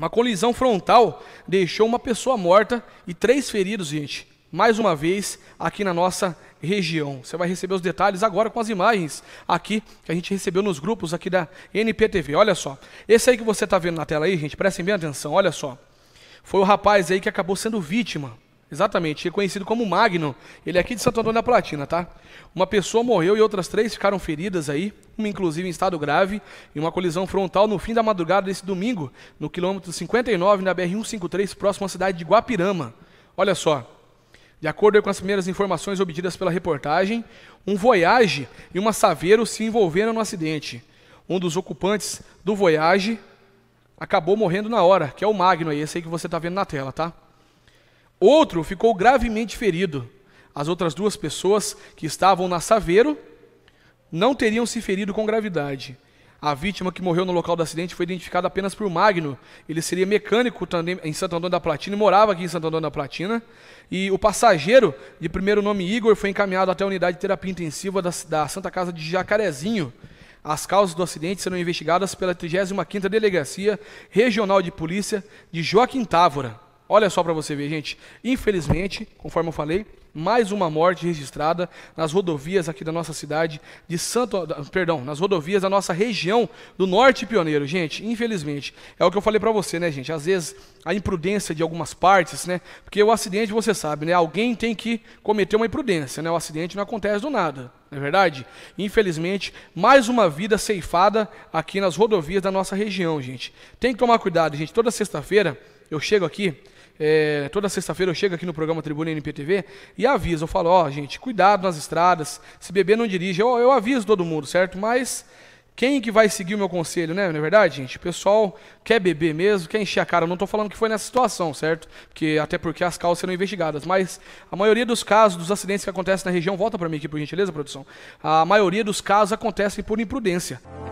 Uma colisão frontal deixou uma pessoa morta e três feridos, gente. Mais uma vez, aqui na nossa região. Você vai receber os detalhes agora com as imagens aqui que a gente recebeu nos grupos aqui da NPTV. Olha só. Esse aí que você está vendo na tela aí, gente, prestem bem atenção. Olha só. Foi o rapaz aí que acabou sendo vítima Exatamente, é conhecido como Magno. Ele é aqui de Santo Antônio da Platina, tá? Uma pessoa morreu e outras três ficaram feridas aí, uma inclusive em estado grave, em uma colisão frontal no fim da madrugada desse domingo, no quilômetro 59, da BR-153, próximo à cidade de Guapirama. Olha só. De acordo com as primeiras informações obtidas pela reportagem, um Voyage e uma Saveiro se envolveram no acidente. Um dos ocupantes do Voyage acabou morrendo na hora, que é o Magno aí, esse aí que você está vendo na tela, tá? Outro ficou gravemente ferido. As outras duas pessoas que estavam na Saveiro não teriam se ferido com gravidade. A vítima que morreu no local do acidente foi identificada apenas por Magno. Ele seria mecânico também em Santo Antônio da Platina e morava aqui em Santo Antônio da Platina. E o passageiro, de primeiro nome Igor, foi encaminhado até a unidade de terapia intensiva da, da Santa Casa de Jacarezinho. As causas do acidente serão investigadas pela 35ª Delegacia Regional de Polícia de Joaquim Távora. Olha só para você ver, gente. Infelizmente, conforme eu falei, mais uma morte registrada nas rodovias aqui da nossa cidade de Santo, perdão, nas rodovias da nossa região do Norte Pioneiro, gente. Infelizmente, é o que eu falei para você, né, gente? Às vezes a imprudência de algumas partes, né? Porque o acidente, você sabe, né? Alguém tem que cometer uma imprudência, né? O acidente não acontece do nada. Não é verdade? Infelizmente, mais uma vida ceifada aqui nas rodovias da nossa região, gente. Tem que tomar cuidado, gente. Toda sexta-feira eu chego aqui é, toda sexta-feira eu chego aqui no programa Tribuna NPTV e aviso. Eu falo, ó, oh, gente, cuidado nas estradas. Se beber, não dirige. Eu, eu aviso todo mundo, certo? Mas quem que vai seguir o meu conselho, né? Não é verdade, gente? O pessoal quer beber mesmo, quer encher a cara. Eu não estou falando que foi nessa situação, certo? Porque, até porque as causas serão investigadas. Mas a maioria dos casos, dos acidentes que acontecem na região, volta para mim aqui, por gentileza, produção. A maioria dos casos acontecem por imprudência.